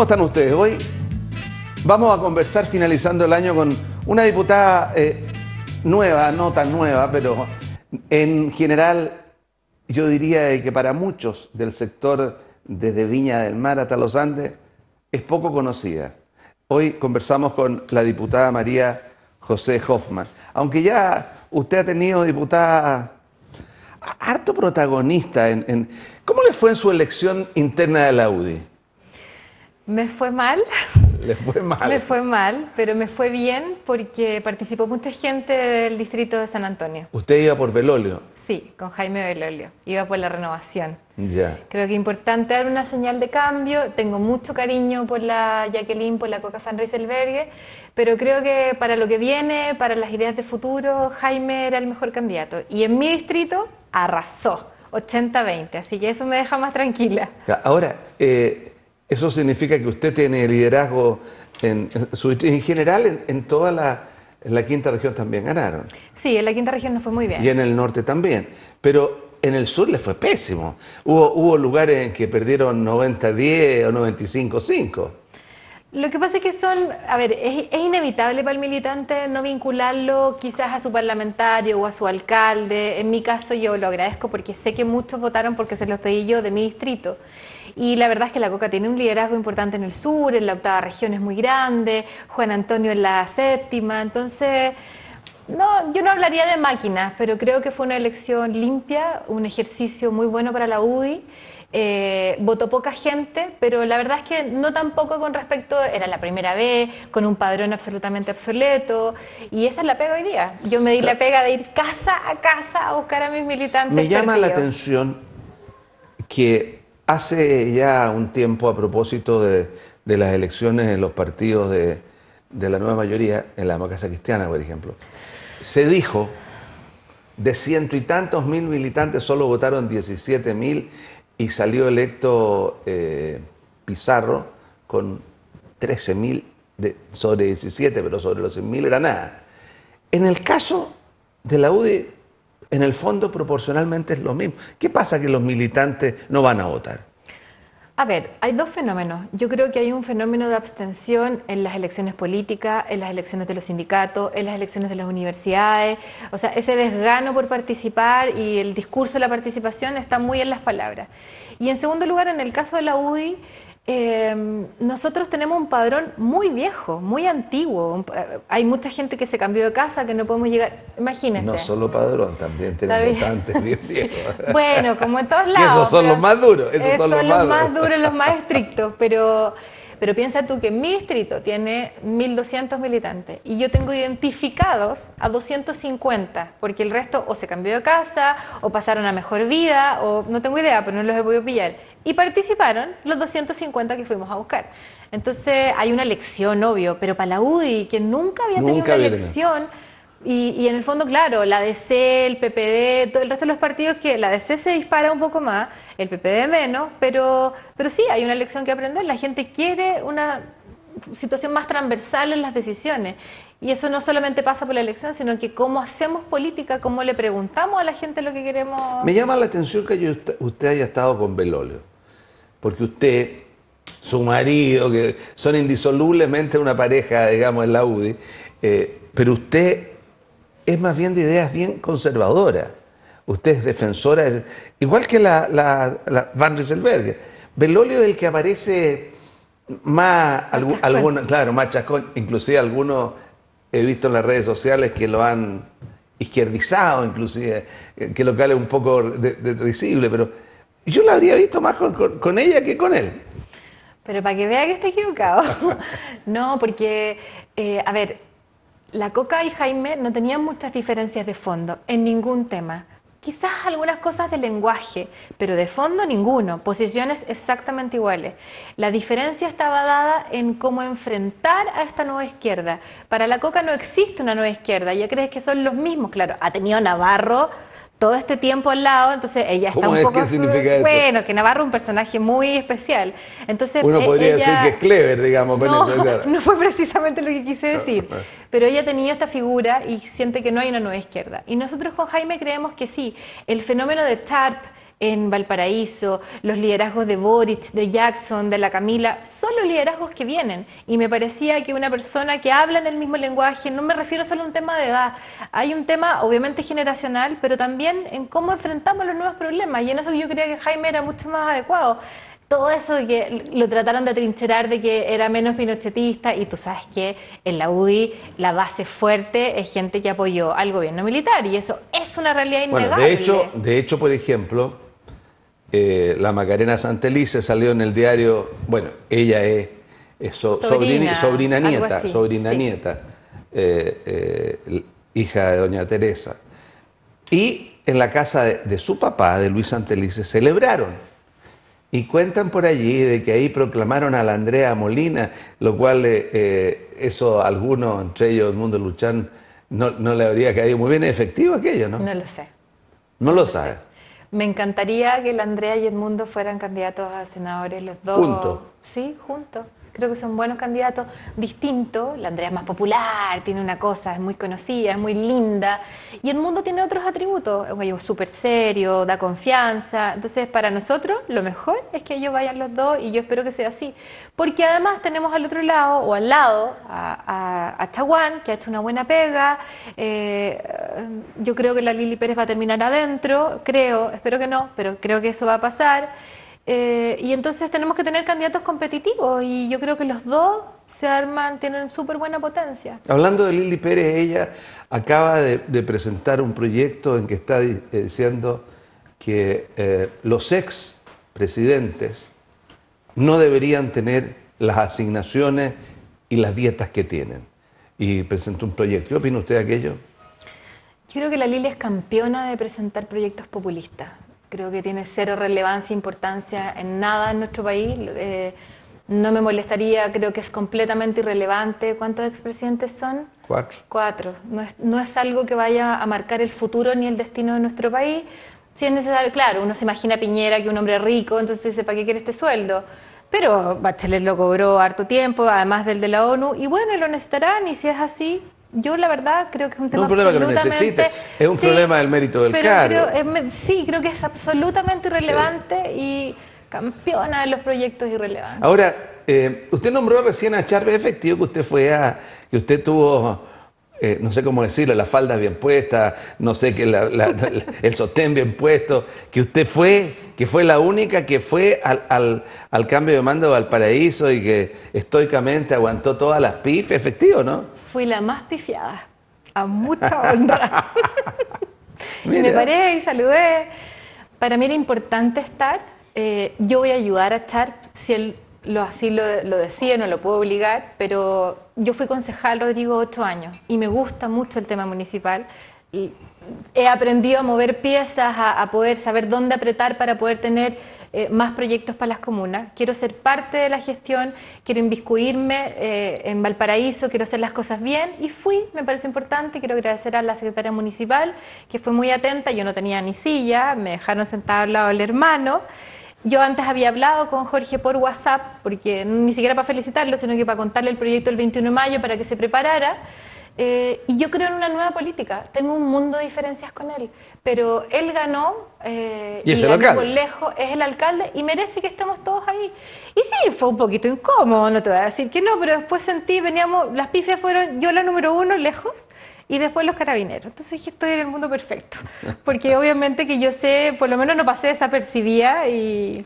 ¿Cómo están ustedes? Hoy vamos a conversar finalizando el año con una diputada eh, nueva, no tan nueva, pero en general yo diría que para muchos del sector desde Viña del Mar hasta los Andes es poco conocida. Hoy conversamos con la diputada María José Hoffman. Aunque ya usted ha tenido diputada harto protagonista en ¿Cómo le fue en su elección interna de la UDI? Me fue mal. Le fue mal. Me fue mal, pero me fue bien porque participó mucha gente del distrito de San Antonio. ¿Usted iba por Belolio? Sí, con Jaime Belolio. Iba por la renovación. Ya. Creo que es importante dar una señal de cambio. Tengo mucho cariño por la Jacqueline, por la Coca Van pero creo que para lo que viene, para las ideas de futuro, Jaime era el mejor candidato. Y en mi distrito arrasó, 80-20, así que eso me deja más tranquila. Ahora, eh, eso significa que usted tiene liderazgo en, general en, toda la, quinta región también ganaron. Sí, en la quinta región no fue muy bien. Y en el norte también. Pero en el sur le fue pésimo. Hubo, hubo lugares en que perdieron 90-10 o 95-5. Lo que pasa es que son, a ver, es, es, inevitable para el militante no vincularlo quizás a su parlamentario o a su alcalde. En mi caso yo lo agradezco porque sé que muchos votaron porque se los pedí yo de mi distrito. Y la verdad es que la coca tiene un liderazgo importante en el sur, en la octava región es muy grande, Juan Antonio en la séptima. Entonces, no, yo no hablaría de máquinas, pero creo que fue una elección limpia, un ejercicio muy bueno para la UDI. Eh, votó poca gente, pero la verdad es que no tampoco con respecto, era la primera vez, con un padrón absolutamente obsoleto, y esa es la pega hoy día. Yo me di la pega de ir casa a casa a buscar a mis militantes. Me llama la atención que Hace ya un tiempo, a propósito de, las elecciones en los partidos de, la nueva mayoría, en la democracia cristiana, por ejemplo, se dijo de ciento y tantos mil militantes solo votaron 17 mil y salió electo eh, Pizarro con 13 mil sobre 17, pero sobre los 100 mil era nada. En el caso de la UDI en el fondo proporcionalmente es lo mismo. ¿Qué pasa que los militantes no van a votar? A ver, hay dos fenómenos. Yo creo que hay un fenómeno de abstención en las elecciones políticas, en las elecciones de los sindicatos, en las elecciones de las universidades. O sea, ese desgano por participar y el discurso de la participación está muy en las palabras. Y en segundo lugar, en el caso de la UDI, Em, nosotros tenemos un padrón muy viejo, muy antiguo. Hay mucha gente que se cambió de casa, que no podemos llegar. Imagínense. No solo padrón, también tenemos militantes bien viejos. bueno, como en todos lados. esos son los más duros. Esos, son los, más, más duros, los más estrictos. Pero, pero piensa tú que mi distrito tiene 1.200 militantes y yo tengo identificados a 250, porque el resto o se cambió de casa, o pasaron a mejor vida, o no tengo idea, pero no los he podido pillar y participaron los 250 que fuimos a buscar. Entonces hay una elección, obvio, pero para la UDI, que nunca había tenido una elección, y, en el fondo, claro, la DC, el PPD, todo el resto de los partidos que la DC se dispara un poco más, el PPD menos, pero, pero sí hay una lección que aprender. La gente quiere una situación más transversal en las decisiones. Y eso no solamente pasa por la elección, sino que cómo hacemos política, cómo le preguntamos a la gente lo que queremos. Me llama la atención que usted haya estado con Belóleo porque usted, su marido, que son indisolublemente una pareja, digamos, en la UDI, eh, pero usted es más bien de ideas bien conservadoras. Usted es defensora, igual que la, la, la Van Rieselberger. Belolio del que aparece más, algunos, claro, más chascón, inclusive algunos he visto en las redes sociales que lo han izquierdizado, inclusive, eh, que lo que un poco de, de, pero yo la habría visto más con, ella que con él. Pero para que vea que está equivocado. no, porque, eh, a ver, la Coca y Jaime no tenían muchas diferencias de fondo en ningún tema. Quizás algunas cosas de lenguaje, pero de fondo ninguno, posiciones exactamente iguales. La diferencia estaba dada en cómo enfrentar a esta nueva izquierda. Para la Coca no existe una nueva izquierda, ya crees que son los mismos, claro. Ha tenido Navarro todo este tiempo al lado, entonces ella está un poco... Bueno, que Navarro es un personaje muy especial. Entonces, Uno eh, podría decir que es clever, digamos, no, No fue precisamente lo que quise ah, decir, ah. pero ella tenía esta figura y siente que no hay una nueva izquierda. Y nosotros con Jaime creemos que sí, el fenómeno de TARP, en Valparaíso, los liderazgos de Boric, de Jackson, de la Camila, son los liderazgos que vienen. Y me parecía que una persona que habla en el mismo lenguaje, no me refiero solo a un tema de edad, hay un tema obviamente generacional, pero también en cómo enfrentamos los nuevos problemas. Y en eso yo creía que Jaime era mucho más adecuado todo eso de que lo trataron de trincherar de que era menos pinochetista y tú sabes que en la UDI la base fuerte es gente que apoyó al gobierno militar y eso es una realidad innegable. de hecho, de hecho, por ejemplo, eh, la Macarena Santelice salió en el diario, bueno, ella es, sobrina, nieta, sobrina nieta, eh, eh, hija de doña Teresa. Y en la casa de, su papá, de Luis Santelice, celebraron. Y cuentan por allí de que ahí proclamaron a la Andrea Molina, lo cual eso algunos, entre ellos mundo Luchán, no, le habría caído muy bien. efectivo aquello, no? No lo sé. No, lo, sabe. Me encantaría que la Andrea y Edmundo fueran candidatos a senadores los dos. Juntos. Sí, juntos. Creo que son buenos candidatos. Distinto, la Andrea es más popular, tiene una cosa, es muy conocida, es muy linda. Y Edmundo tiene otros atributos. Es un gallo súper serio, da confianza. Entonces, para nosotros, lo mejor es que ellos vayan los dos y yo espero que sea así. Porque además tenemos al otro lado, o al lado, a, Chaguán, que ha hecho una buena pega. Eh, eh, yo creo que la Lili Pérez va a terminar adentro, creo, espero que no, pero creo que eso va a pasar. Eh, y entonces tenemos que tener candidatos competitivos y yo creo que los dos se arman, tienen súper buena potencia. Hablando de Lili Pérez, ella acaba de, presentar un proyecto en que está eh, diciendo que los ex presidentes no deberían tener las asignaciones y las dietas que tienen. Y presentó un proyecto. ¿Qué opina usted de aquello? Yo creo que la Lilia es campeona de presentar proyectos populistas. Creo que tiene cero relevancia, e importancia en nada en nuestro país. Eh, no me molestaría, creo que es completamente irrelevante. ¿Cuántos expresidentes son? Cuatro. Cuatro. No es, no es, algo que vaya a marcar el futuro ni el destino de nuestro país. Si es necesario, claro, uno se imagina a Piñera que un hombre rico, entonces dice, ¿para qué quiere este sueldo? Pero Bachelet lo cobró harto tiempo, además del de la ONU, y bueno, lo necesitarán, y si es así, yo la verdad creo que es un tema no un problema que lo necesite, es un problema del mérito del cargo. sí, creo que es absolutamente irrelevante y campeona de los proyectos irrelevantes. Ahora, eh, usted nombró recién a Charles Efectivo que usted fue a, que usted tuvo eh, no sé cómo decirlo, las faldas bien puestas, no sé, que el sostén bien puesto, que usted fue, que fue la única que fue al, cambio de mando al paraíso y que estoicamente aguantó todas las pifes, efectivo, ¿no? Fui la más pifiada, a mucha honra. y me paré y saludé. Para mí era importante estar. Eh, yo voy a ayudar a estar si el lo, así lo, decía, no lo puedo obligar, pero yo fui concejal, Rodrigo, ocho años y me gusta mucho el tema municipal. Y he aprendido a mover piezas, a, poder saber dónde apretar para poder tener eh, más proyectos para las comunas. Quiero ser parte de la gestión, quiero inviscuirme eh, en Valparaíso, quiero hacer las cosas bien y fui, me pareció importante, quiero agradecer a la secretaria municipal que fue muy atenta, yo no tenía ni silla, me dejaron sentada al lado del hermano. Yo antes había hablado con Jorge por WhatsApp, porque ni siquiera para felicitarlo, sino que para contarle el proyecto el 21 de mayo para que se preparara. Eh, y yo creo en una nueva política. Tengo un mundo de diferencias con él. Pero él ganó. Eh, y el Lejos es el alcalde y merece que estemos todos ahí. Y sí, fue un poquito incómodo, no te voy a decir que no, pero después sentí, veníamos, las pifias fueron yo la número uno, lejos y después los carabineros. Entonces dije, estoy en el mundo perfecto, porque obviamente que yo sé, por lo menos no pasé desapercibida y,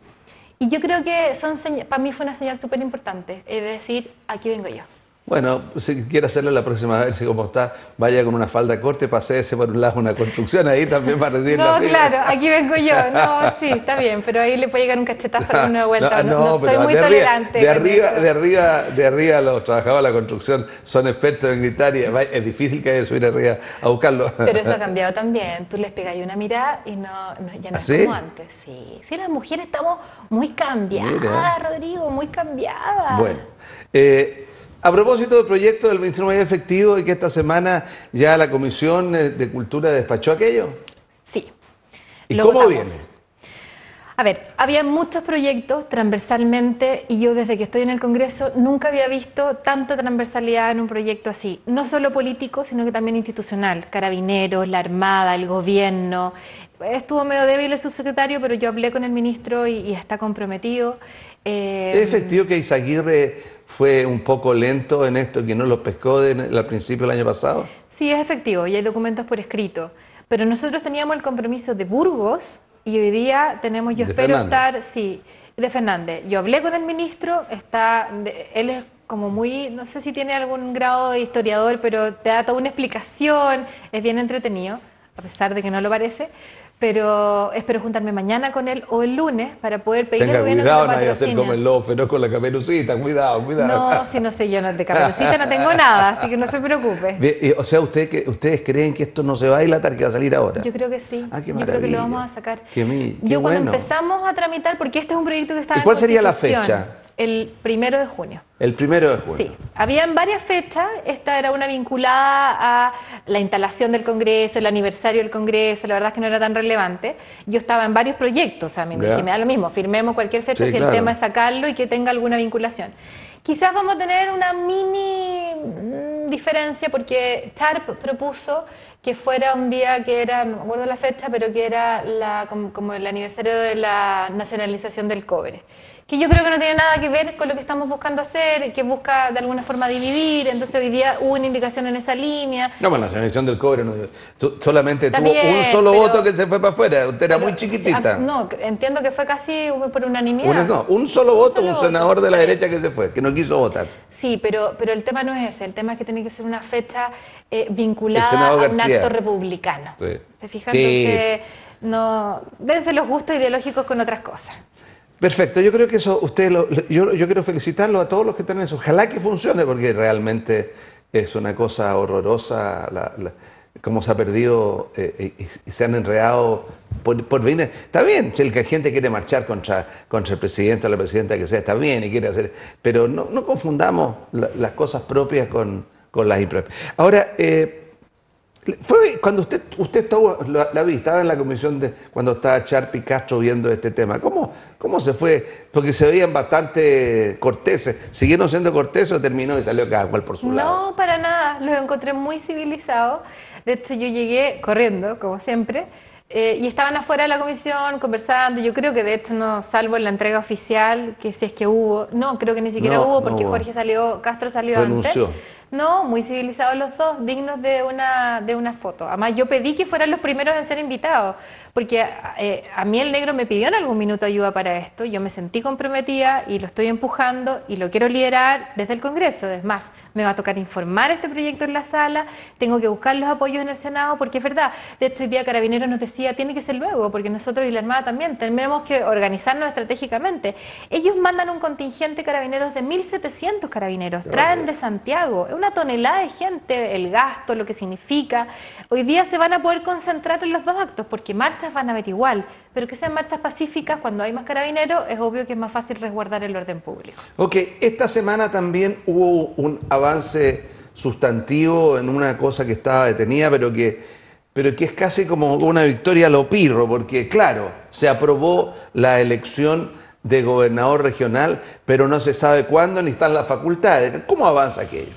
y yo creo que son para mí fue una señal súper importante, es decir, aquí vengo yo. Bueno, si quiere hacerlo la próxima vez, si como está, vaya con una falda corte, y ese por un lado una construcción ahí también para recibir no, claro, aquí vengo yo. No, sí, está bien, pero ahí le puede llegar un cachetazo a una vuelta. No, soy muy tolerante. de, arriba, de, arriba, de arriba los trabajadores de la construcción son expertos en gritar y es difícil que haya subir arriba a buscarlo. Pero eso ha cambiado también. Tú les pegas una mirada y no, ya no es ¿Ah, como antes. Sí. sí, las mujeres estamos muy cambiadas, Rodrigo, muy cambiadas. Bueno, eh, a propósito del proyecto del Mayor efectivo y que esta semana ya la Comisión eh, de Cultura despachó aquello. Sí. ¿Y cómo viene? A ver, había muchos proyectos transversalmente y yo desde que estoy en el Congreso nunca había visto tanta transversalidad en un proyecto así, no solo político, sino que también institucional, carabineros, la Armada, el gobierno. Estuvo medio débil el subsecretario, pero yo hablé con el ministro y, está comprometido. ¿Es efectivo em, que Isaguirre fue un poco lento en esto, que no lo pescó al principio del año pasado? Sí, es efectivo y hay documentos por escrito. Pero nosotros teníamos el compromiso de Burgos y hoy día tenemos, yo espero estar, sí, de Fernández. Yo hablé con el ministro, está, él es como muy, no sé si tiene algún grado de historiador, pero te da toda una explicación, es bien entretenido, a pesar de que no lo parece pero espero juntarme mañana con él o el lunes para poder pedirle al gobierno cuidado, que no hacer como el lofe, no con la caperucita, cuidado, cuidado. No, si no sé, yo no, de caperucita no tengo nada, así que no se preocupe. o sea, ¿ustedes creen que esto no se va a dilatar, que va a salir ahora? Yo creo que sí. Ah, qué maravilla. Yo creo que lo vamos a sacar. yo cuando empezamos a tramitar, porque este es un proyecto que estaba ¿Y cuál sería la fecha? el primero de junio. El primero de junio. Sí, habían varias fechas. Esta era una vinculada a la instalación del Congreso, el aniversario del Congreso. La verdad es que no era tan relevante. Yo estaba en varios proyectos. A mí dije, me da lo mismo. Firmemos cualquier fecha si el tema es sacarlo y que tenga alguna vinculación. Quizás vamos a tener una mini mm, diferencia porque TARP propuso que fuera un día que era, no me acuerdo la fecha, pero que era la, como, el aniversario de la nacionalización del cobre. Que yo creo que no tiene nada que ver con lo que estamos buscando hacer, que busca de alguna forma dividir, entonces hoy día hubo una indicación en esa línea. No, pero pues la nacionalización del cobre solamente tuvo un solo voto que se fue para afuera, usted era muy chiquitita. Ah, no, entiendo que fue casi por unanimidad. no, un solo voto, un, senador de la derecha que se fue, que no quiso votar. Sí, pero, pero el tema no es ese, el tema es que tiene que ser una fecha eh, vinculada a un acto republicano. ¿Se no, dense los gustos ideológicos con otras cosas. Perfecto, yo creo que eso, ustedes lo, yo, quiero felicitarlo a todos los que están en eso. Ojalá que funcione, porque realmente es una cosa horrorosa la, cómo se ha perdido eh, y, se han enredado por, por Está bien, si el la gente quiere marchar contra, contra el presidente o la presidenta que sea, está bien y quiere hacer. Pero no, confundamos las cosas propias con, con las impropias. Ahora, eh, fue cuando usted, usted estuvo, la, vi, estaba en la comisión de cuando estaba Charpi Castro viendo este tema. ¿Cómo, ¿Cómo se fue? Porque se veían bastante corteses. ¿Siguieron siendo corteses o terminó y salió cada cual por su lado? No, para nada. Los encontré muy civilizados. De hecho, yo llegué corriendo, como siempre. Eh, y estaban afuera de la comisión conversando. Yo creo que de hecho, no, salvo en la entrega oficial, que si es que hubo, no, creo que ni siquiera hubo porque Jorge salió, Castro salió Renunció. antes. No, muy civilizados los dos, dignos de una, de una foto. Además, yo pedí que fueran los primeros en ser invitados, porque eh, a mí el negro me pidió en algún minuto ayuda para esto, yo me sentí comprometida y lo estoy empujando y lo quiero liderar desde el Congreso. Es más, me va a tocar informar este proyecto en la sala, tengo que buscar los apoyos en el Senado, porque es verdad, de hecho hoy día Carabineros nos decía, tiene que ser luego, porque nosotros y la Armada también tenemos que organizarnos estratégicamente. Ellos mandan un contingente carabineros de 1.700 carabineros, traen de Santiago, una tonelada de gente, el gasto, lo que significa. Hoy día se van a poder concentrar en los dos actos, porque marchas van a ver igual, pero que sean marchas pacíficas, cuando hay más carabineros, es obvio que es más fácil resguardar el orden público. Ok, esta semana también hubo un avance sustantivo en una cosa que estaba detenida, pero que pero que es casi como una victoria a lo pirro, porque claro, se aprobó la elección de gobernador regional, pero no se sabe cuándo ni están las facultades. ¿Cómo avanza aquello?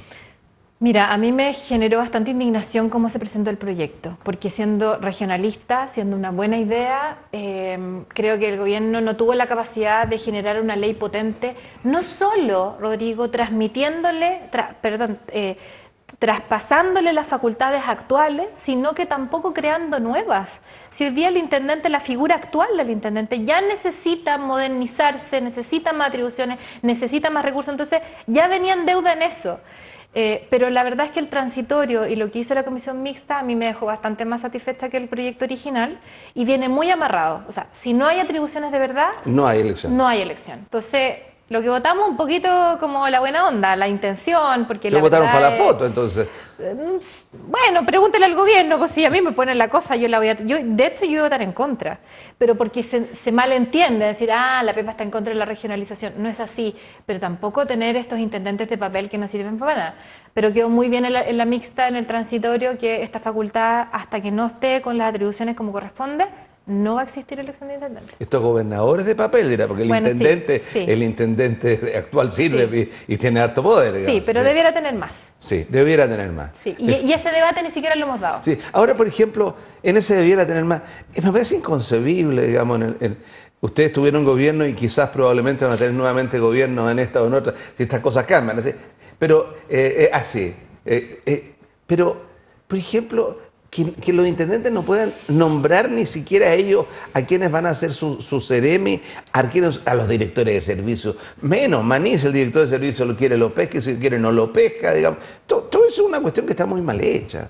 Mira, a mí me generó bastante indignación cómo se presentó el proyecto, porque siendo regionalista, siendo una buena idea, em, creo que el gobierno no tuvo la capacidad de generar una ley potente, no solo, Rodrigo, transmitiéndole, perdón, eh, traspasándole las facultades actuales, sino que tampoco creando nuevas. Si hoy día el intendente, la figura actual del intendente, ya necesita modernizarse, necesita más atribuciones, necesita más recursos, entonces ya venían deuda en eso. Eh, pero la verdad es que el transitorio y lo que hizo la comisión mixta a mí me dejó bastante más satisfecha que el proyecto original y viene muy amarrado. O sea, si no hay atribuciones de verdad, no hay elección. No hay elección. Entonces, lo que votamos un poquito como la buena onda, la intención, porque la votaron para la foto, entonces. Mm, bueno, pregúntele al gobierno, pues si a mí me ponen la cosa, yo la voy a... de hecho, yo voy a votar en contra, pero porque se, se malentiende decir, ah, la PEPA está en contra de la regionalización. No es así, pero tampoco tener estos intendentes de papel que no sirven para nada. Pero quedó muy bien en la mixta, en el transitorio, que esta facultad, hasta que no esté con las atribuciones como corresponde, no va a existir elección de intendente. Estos gobernadores de papel, era porque el intendente el intendente actual sirve y, tiene harto poder. Sí, pero debiera tener más. Sí, debiera tener más. Sí. Y, ese debate ni siquiera lo hemos dado. Sí, ahora, por ejemplo, en ese debiera tener más. Me parece inconcebible, digamos, Ustedes tuvieron gobierno y quizás probablemente van a tener nuevamente gobierno en esta o en otra, si estas cosas cambian. Pero, eh, eh, así. Eh, pero, por ejemplo, que, los intendentes no puedan nombrar ni siquiera a ellos a quienes van a hacer su, su CEREMI, a, los directores de servicio. Menos, Manís, el director de servicio lo quiere, lo pesca, y si quiere no lo pesca, digamos. Todo, eso es una cuestión que está muy mal hecha.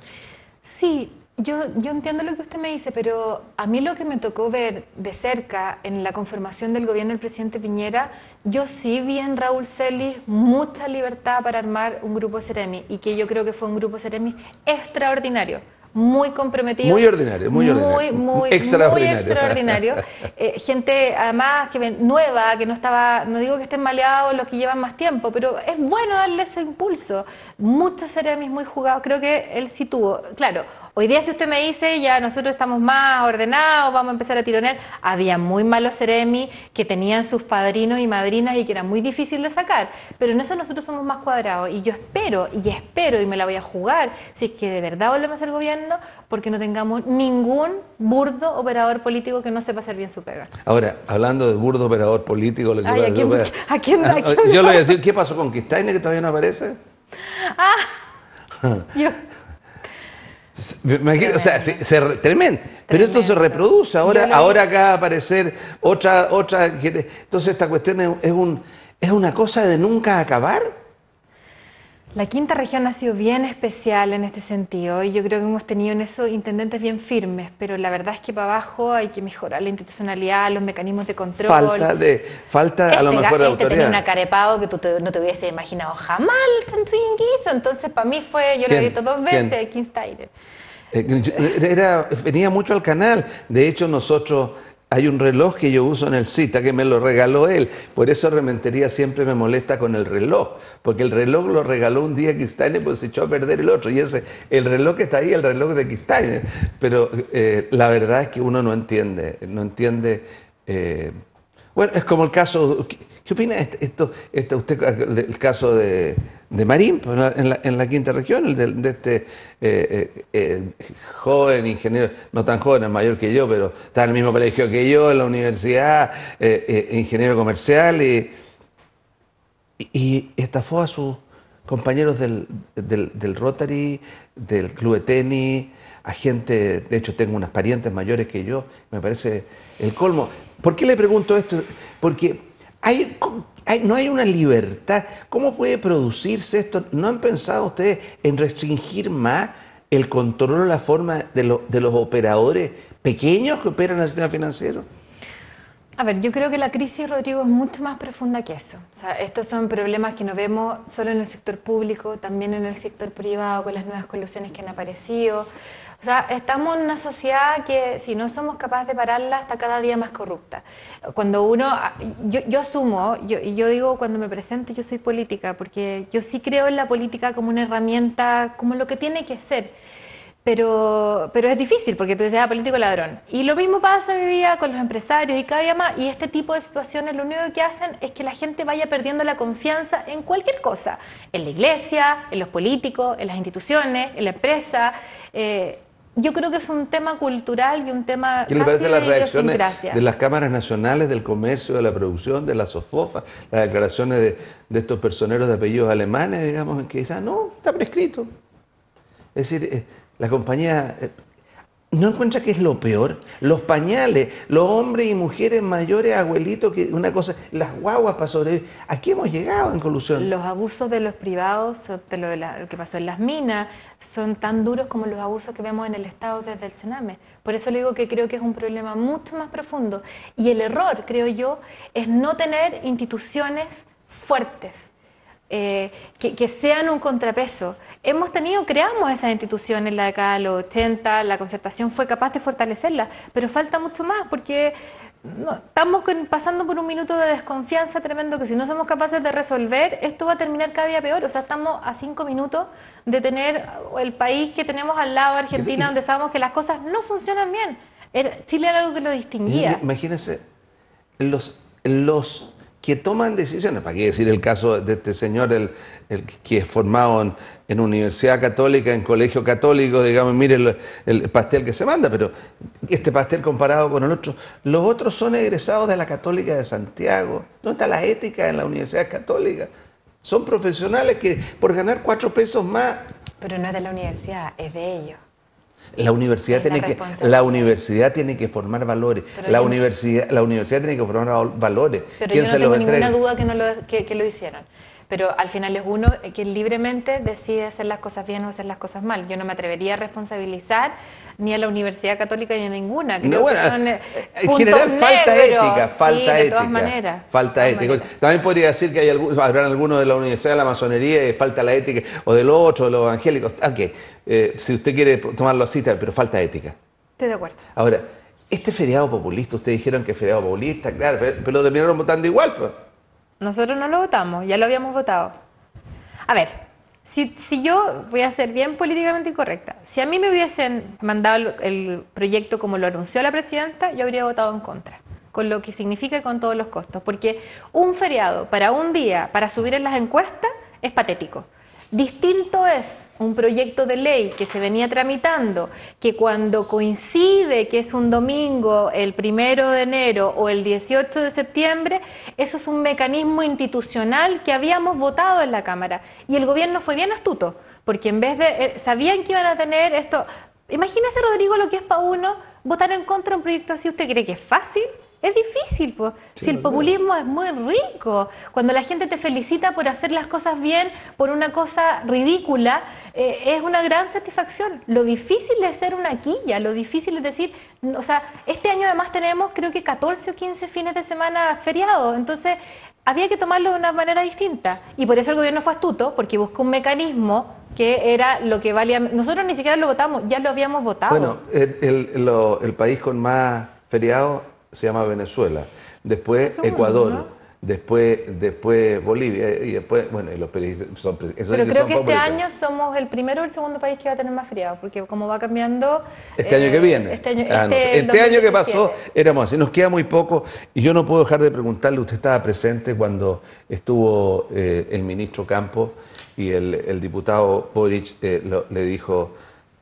Sí, yo, yo entiendo lo que usted me dice, pero a mí lo que me tocó ver de cerca en la conformación del gobierno del presidente Piñera, yo sí vi en Raúl Celis mucha libertad para armar un grupo CEREMI y que yo creo que fue un grupo CEREMI extraordinario muy comprometido. Muy ordinario, muy, ordinario. extraordinario. Eh, gente, además, que nueva, que no estaba, no digo que estén maleados los que llevan más tiempo, pero es bueno darle ese impulso. Muchos seremis muy jugados, creo que él sí tuvo. Claro, Hoy día si usted me dice, ya nosotros estamos más ordenados, vamos a empezar a tironear, había muy malos seremi que tenían sus padrinos y madrinas y que era muy difícil de sacar, pero en eso nosotros somos más cuadrados y yo espero y espero y me la voy a jugar si es que de verdad volvemos al gobierno porque no tengamos ningún burdo operador político que no sepa hacer bien su pega. Ahora, hablando de burdo operador político, lo que ah, a, quién, Yo le voy a decir, ¿qué pasó con Kistainer que todavía no aparece? Ah, yo... Pues, o sea, se, Pero esto se reproduce. Ahora, ahora acá va a aparecer otra, otra. Entonces, esta cuestión es, un, es una cosa de nunca acabar. La quinta región ha sido bien especial en este sentido y yo creo que hemos tenido en eso intendentes bien firmes, pero la verdad es que para abajo hay que mejorar la institucionalidad, los mecanismos de control. Falta de, falta a lo este mejor de este autoridad. Tenía un acarepado que tú no te hubieses imaginado jamás entonces para mí fue, yo lo he visto dos veces, King's eh, Era, venía mucho al canal, de hecho nosotros hay un reloj que yo uso en el cita que me lo regaló él. Por eso Rementería siempre me molesta con el reloj. Porque el reloj lo regaló un día y pues se echó a perder el otro. Y ese, el reloj que está ahí, el reloj de Kistainer. Pero eh, la verdad es que uno no entiende. No entiende. Eh, bueno, es como el caso. ¿Qué opina esto, este, usted, ah, el caso de, de Marín, pues, en la, quinta región, el de, este eh, eh, eh, joven ingeniero, no tan joven, mayor que yo, pero está en el mismo colegio que yo, en la universidad, ingeniero comercial, y, y, estafó a sus compañeros del, del Rotary, del club de tenis, a gente, de hecho tengo unas parientes mayores que yo, me parece el colmo. ¿Por qué le pregunto esto? Porque no hay una libertad. ¿Cómo puede producirse esto? ¿No han pensado ustedes en restringir más el control, o la forma de, los operadores pequeños que operan en el sistema financiero? A ver, yo creo que la crisis, Rodrigo, es mucho más profunda que eso. estos son problemas que no vemos solo en el sector público, también en el sector privado, con las nuevas colusiones que han aparecido. O sea, estamos en una sociedad que si no somos capaces de pararla está cada día más corrupta. Cuando uno, yo, asumo, y yo digo cuando me presento yo soy política, porque yo sí creo en la política como una herramienta, como lo que tiene que ser. Pero, pero es difícil porque tú dices, ah, político ladrón. Y lo mismo pasa hoy día con los empresarios y cada día más. Y este tipo de situaciones lo único que hacen es que la gente vaya perdiendo la confianza en cualquier cosa, en la iglesia, en los políticos, en las instituciones, en la empresa. Eh, yo creo que es un tema cultural y un tema. ¿Qué le parece las reacciones de las cámaras nacionales del comercio, de la producción, de la SOFOFA, las declaraciones de, de estos personeros de apellidos alemanes, digamos, en que dicen, no, está prescrito? Es decir, eh, la compañía eh, ¿No encuentra que es lo peor? Los pañales, los hombres y mujeres mayores, abuelitos, que una cosa, las guaguas para sobrevivir. ¿A qué hemos llegado en colusión? Los abusos de los privados, de lo, de lo que pasó en las minas, son tan duros como los abusos que vemos en el Estado desde el Sename. Por eso le digo que creo que es un problema mucho más profundo. Y el error, creo yo, es no tener instituciones fuertes eh, que, sean un contrapeso. Hemos tenido, creamos esas instituciones, la década de los 80, la concertación fue capaz de fortalecerla, pero falta mucho más porque estamos pasando por un minuto de desconfianza tremendo que si no somos capaces de resolver, esto va a terminar cada día peor. O sea, estamos a cinco minutos de tener el país que tenemos al lado, Argentina, donde sabemos que las cosas no funcionan bien. Er, Chile era algo que lo distinguía. Imagínense, los, los que toman decisiones, para qué decir el caso de este señor, el, que es formado en, universidad católica, en colegio católico, digamos, mire el, pastel que se manda, pero este pastel comparado con el otro, los otros son egresados de la Católica de Santiago, ¿dónde está la ética en la universidad católica? Son profesionales que por ganar cuatro pesos más... Pero no es de la universidad, es de ellos. La universidad, tiene que, la universidad tiene que formar valores. la universidad, la universidad tiene que formar valores. Pero yo no se tengo ninguna duda que, no lo, que, lo hicieron pero al final es uno quien libremente decide hacer las cosas bien o hacer las cosas mal. Yo no me atrevería a responsabilizar ni a la Universidad Católica ni a ninguna. Eh, en general falta ética, falta ética. De todas maneras. Falta ética. También podría decir que hay algunos, habrán algunos de la Universidad de la Masonería falta la ética, o del otro, de los evangélicos. Ah, ok, eh, si usted quiere tomarlo así, pero falta ética. Estoy de acuerdo. Ahora, este feriado populista, ustedes dijeron que feriado populista, claro, pero lo terminaron votando igual. Pues. Nosotros no lo votamos, ya lo habíamos votado. A ver, si, yo voy a ser bien políticamente incorrecta, si a mí me hubiesen mandado el, el, proyecto como lo anunció la presidenta, yo habría votado en contra, con lo que significa con todos los costos, porque un feriado para un día, para subir en las encuestas, es patético. Distinto es un proyecto de ley que se venía tramitando, que cuando coincide que es un domingo, el primero de enero o el 18 de septiembre, eso es un mecanismo institucional que habíamos votado en la Cámara. Y el gobierno fue bien astuto, porque en vez de. Eh, sabían que iban a tener esto. Imagínese, Rodrigo, lo que es para uno votar en contra de un proyecto así. ¿Usted cree que es fácil? Es difícil, pues. si el populismo es muy rico, cuando la gente te felicita por hacer las cosas bien, por una cosa ridícula, eh, es una gran satisfacción. Lo difícil es ser una quilla, lo difícil es decir, o sea, este año además tenemos creo que 14 o 15 fines de semana feriados, entonces había que tomarlo de una manera distinta. Y por eso el gobierno fue astuto, porque buscó un mecanismo que era lo que valía. Nosotros ni siquiera lo votamos, ya lo habíamos votado. Bueno, el, el país con más feriados se llama Venezuela, después Ecuador. Después, después Bolivia eh, y después, bueno, y los países son... Pero creo que, este año somos el primero o el segundo país que va a tener más frío porque como va cambiando... Este año eh, que viene. Este año, ah, este este año que pasó éramos así, nos queda muy poco y yo no puedo dejar de preguntarle, usted estaba presente cuando estuvo eh, el ministro Campos y el, el diputado Boric le dijo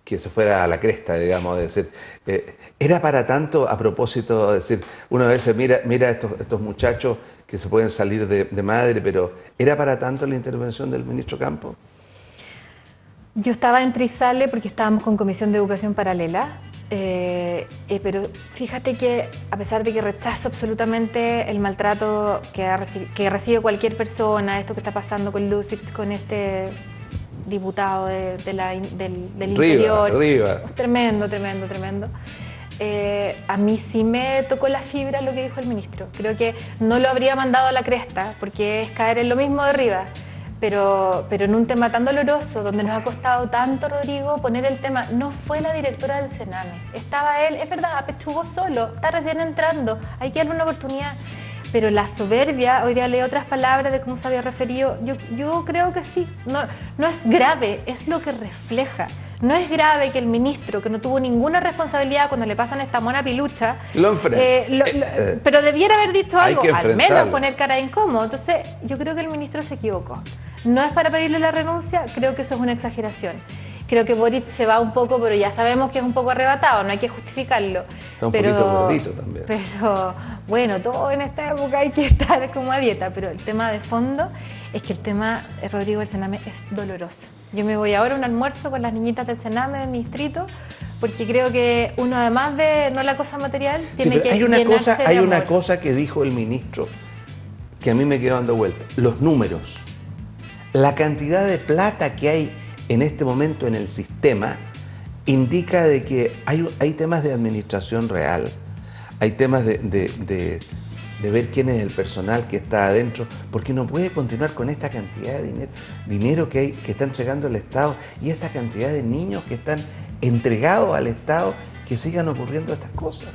que se fuera a la cresta, digamos, de decir, eh, era para tanto a propósito, decir, una vez mira, mira estos, estos muchachos que se pueden salir de, madre, pero ¿era para tanto la intervención del ministro Campo? Yo estaba en Trizale porque estábamos con Comisión de Educación Paralela, eh, eh, pero fíjate que a pesar de que rechazo absolutamente el maltrato que, recibe, que recibe cualquier persona, esto que está pasando con Lucy, con este diputado del, del interior. Tremendo, tremendo, tremendo. Eh, a mí sí me tocó la fibra lo que dijo el ministro. Creo que no lo habría mandado a la cresta, porque es caer en lo mismo de arriba. Pero, pero en un tema tan doloroso, donde nos ha costado tanto, Rodrigo, poner el tema, no fue la directora del Sename. Estaba él, es verdad, estuvo solo, está recién entrando, hay que darle una oportunidad pero la soberbia, hoy día leo otras palabras de cómo se había referido, yo, yo creo que sí, no, no es grave, es lo que refleja. No es grave que el ministro, que no tuvo ninguna responsabilidad cuando le pasan esta mona pilucha, eh, eh, eh, pero debiera haber dicho algo, al menos poner cara de incómodo. Entonces, yo creo que el ministro se equivocó. No es para pedirle la renuncia, creo que eso es una exageración. Creo que Boric se va un poco, pero ya sabemos que es un poco arrebatado, no hay que justificarlo. Está un poquito gordito también. Pero bueno, todo en esta época hay que estar como a dieta, pero el tema de fondo es que el tema de eh, Rodrigo del Sename es doloroso. Yo me voy ahora a un almuerzo con las niñitas del Sename del mi distrito, porque creo que uno además de no la cosa material, tiene sí, que hay una cosa, Hay una cosa que dijo el ministro que a mí me quedó dando vuelta, los números. La cantidad de plata que hay en este momento en el sistema indica de que hay, hay temas de administración real hay temas de, ver quién es el personal que está adentro, porque no puede continuar con esta cantidad de dinero, dinero que, hay, que está entregando el Estado y esta cantidad de niños que están entregados al Estado que sigan ocurriendo estas cosas.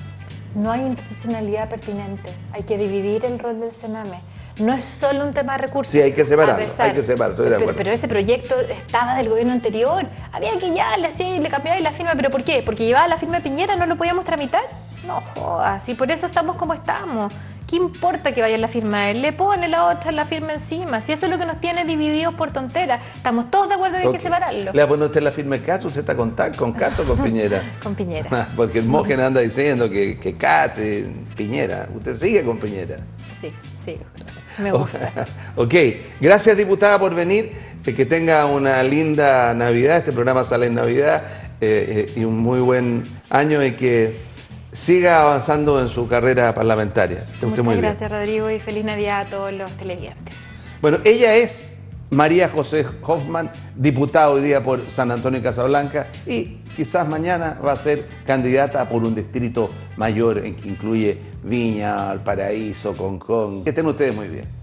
No hay institucionalidad pertinente. Hay que dividir el rol del Sename no es solo un tema de recursos. Sí, hay que separar, hay que separar, estoy de acuerdo. Pero, ese proyecto estaba del gobierno anterior, había que ya le, hacía, y le cambiaba la firma, ¿pero por qué? ¿Porque llevaba la firma de Piñera, no lo podíamos tramitar? No jodas, y por eso estamos como estamos. ¿Qué importa que vaya la firma él? Le pone la otra la firma encima. Si eso es lo que nos tiene divididos por tonteras. Estamos todos de acuerdo en que hay que separarlo. ¿Le ha puesto usted la firma de Katz? ¿Usted está con, con Katz o con Piñera? con Piñera. Ah, porque el Mogen anda diciendo que, que y Piñera. Usted sigue con Piñera. Sí, Sí. Me gusta. ok, gracias diputada por venir, eh, que tenga una linda Navidad, este programa sale en Navidad eh, eh, y un muy buen año y que siga avanzando en su carrera parlamentaria. Muchas gracias Rodrigo y feliz Navidad a todos los televidentes. Bueno, ella es María José Hoffman, diputada hoy día por San Antonio y Casablanca, y quizás mañana va a ser candidata por un distrito mayor en que incluye Viña, Paraíso, Concón. Que estén ustedes muy bien.